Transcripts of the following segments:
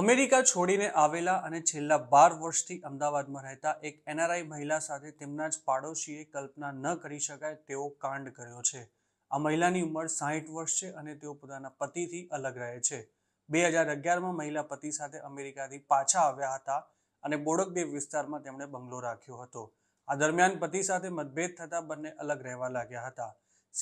America છોડીને આવેલા અને છેલ્લા બાર વર્ષથી અમદાવાદમાં રહેતા એક એનઆરઆઈ મહિલા સાથે તેમના જ પાડોશીએ કલ્પના ન કરી શકાય તેવો કાંડ કર્યો છે આ મહિલાની ઉંમર સાહીઠ વર્ષ છે અને તેઓ પોતાના પતિથી અલગ રહે છે બે હજાર અગિયારમાં મહિલા પતિ સાથે અમેરિકાથી પાછા આવ્યા હતા અને બોડક બોડકદેવ વિસ્તારમાં તેમણે બંગલો રાખ્યો હતો આ દરમિયાન પતિ સાથે મતભેદ થતા બંને અલગ રહેવા લાગ્યા હતા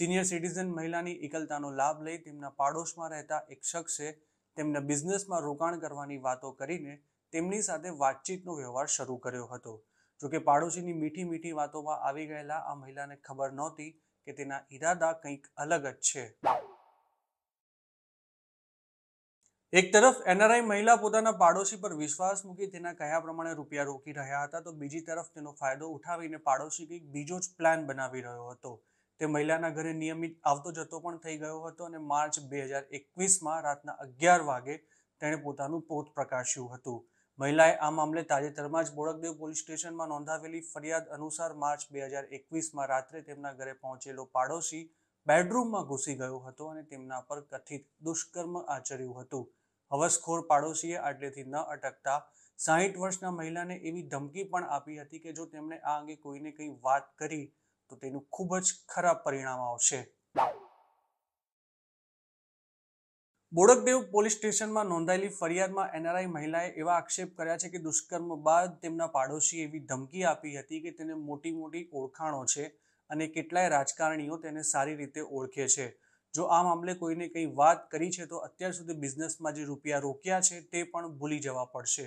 સિનિયર સિટીઝન મહિલાની એકલતાનો લાભ લઈ તેમના પાડોશમાં રહેતા એક શખ્સે તેમના બિઝનેસમાં રોકાણ કરવાની વાતો કરીને તેમની સાથે વાતચીતનો વ્યવહાર શરૂ કર્યો હતો જોકે પાડોશીની મીઠી મીઠી વાતોમાં આવી ગયેલા આ મહિલાને ખબર નહોતી કે તેના ઈરાદા કંઈક અલગ જ છે એક તરફ એનઆરઆઈ મહિલા પોતાના પાડોશી પર વિશ્વાસ મૂકી તેના કયા પ્રમાણે રૂપિયા રોકી રહ્યા હતા તો બીજી તરફ તેનો ફાયદો ઉઠાવીને પાડોશી કંઈક બીજો જ પ્લાન બનાવી રહ્યો હતો તે મહિલાના ઘરે નિયમિત આવતો જતો પણ થઈ ગયો હતો અને માર્ચ બે હજાર એકવીસમાં રાતના અગિયાર વાગે તેણે પોતાનું પોત પ્રકાશ્યું હતું મહિલાએ આ મામલે તાજેતરમાં જ બોડકદેવ પોલીસ સ્ટેશનમાં નોંધાવેલી ફરિયાદ અનુસાર માર્ચ બે હજાર એકવીસમાં રાત્રે તેમના ઘરે પહોંચેલો પાડોશી બેડરૂમમાં ઘૂસી ગયો હતો અને તેમના પર કથિત દુષ્કર્મ આચર્યું હતું હવસખોર પાડોશીએ આટલેથી ન અટકતા સાહીઠ વર્ષના મહિલાને એવી ધમકી પણ આપી હતી કે જો તેમણે આ અંગે કોઈને કંઈ વાત કરી તો તેનું ખૂબ જ ખરાબ પરિણામ આવશે બોડકદેવ પોલીસ સ્ટેશનમાં નોંધાયેલી ફરિયાદમાં એનઆરઆઈ મહિલાએ એવા આક્ષેપ કર્યા છે કે દુષ્કર્મ બાદ તેમના પાડોશીએ એવી ધમકી આપી હતી કે તેને મોટી મોટી ઓળખાણો છે અને કેટલાય રાજકારણીઓ તેને સારી રીતે ઓળખે છે જો આ મામલે કોઈને કંઈ વાત કરી છે તો અત્યાર સુધી બિઝનેસમાં જે રૂપિયા રોક્યા છે તે પણ ભૂલી જવા પડશે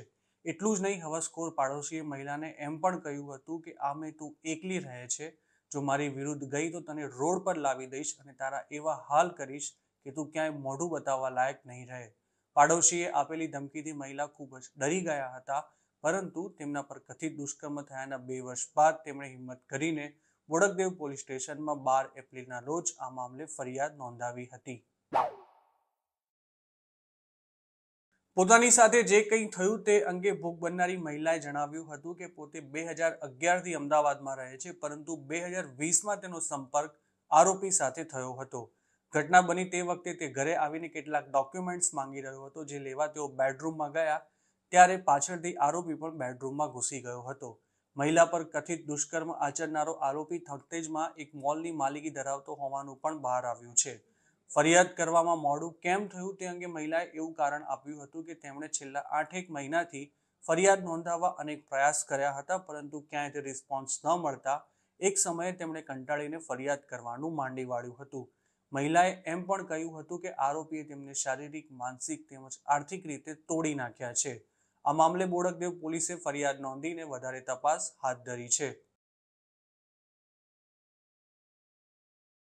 એટલું જ નહીં હવસખોર પાડોશીએ મહિલાને એમ પણ કહ્યું હતું કે આ મેં તું એકલી રહે છે જો મારી વિરુદ્ધ ગઈ તો તને રોડ પર લાવી દઈશ અને તારા એવા હાલ કરીશ કે તું ક્યાંય મોઢું બતાવવા લાયક નહીં રહે પાડોશીએ આપેલી ધમકીથી મહિલા ખૂબ જ ડરી ગયા હતા પરંતુ તેમના પર કથિત દુષ્કર્મ થયાના બે વર્ષ બાદ તેમણે હિંમત કરીને બોડકદેવ પોલીસ સ્ટેશનમાં બાર એપ્રિલના રોજ આ મામલે ફરિયાદ નોંધાવી હતી પોતાની સાથે જે કંઈ થયું તે અંગે ભોગ બનનારી મહિલાએ જણાવ્યું હતું કે પોતે બે હજાર અગિયારથી અમદાવાદમાં રહે છે પરંતુ બે હજાર વીસમાં તેનો સંપર્ક આરોપી સાથે થયો હતો ઘટના બની તે વખતે તે ઘરે આવીને કેટલાક ડોક્યુમેન્ટ્સ માંગી રહ્યો હતો જે લેવા તેઓ બેડરૂમમાં ગયા ત્યારે પાછળથી આરોપી પણ બેડરૂમમાં ઘૂસી ગયો હતો મહિલા પર કથિત દુષ્કર્મ આચરનારો આરોપી થકતેજમાં એક મોલની માલિકી ધરાવતો હોવાનું પણ બહાર આવ્યું છે ફરિયાદ કરવામાં મોડું કેમ થયું તે અંગે મહિલાએ એવું કારણ આપ્યું હતું કે તેમણે છેલ્લા આઠેક મહિનાથી ફરિયાદ નોંધાવવા અનેક પ્રયાસ કર્યા હતા પરંતુ ક્યાંય તે રિસ્પોન્સ ન મળતા એક સમયે તેમણે કંટાળીને ફરિયાદ કરવાનું માંડી વાળ્યું હતું મહિલાએ એમ પણ કહ્યું હતું કે આરોપીએ તેમને શારીરિક માનસિક તેમજ આર્થિક રીતે તોડી નાખ્યા છે આ મામલે બોડકદેવ પોલીસે ફરિયાદ નોંધીને વધારે તપાસ હાથ ધરી છે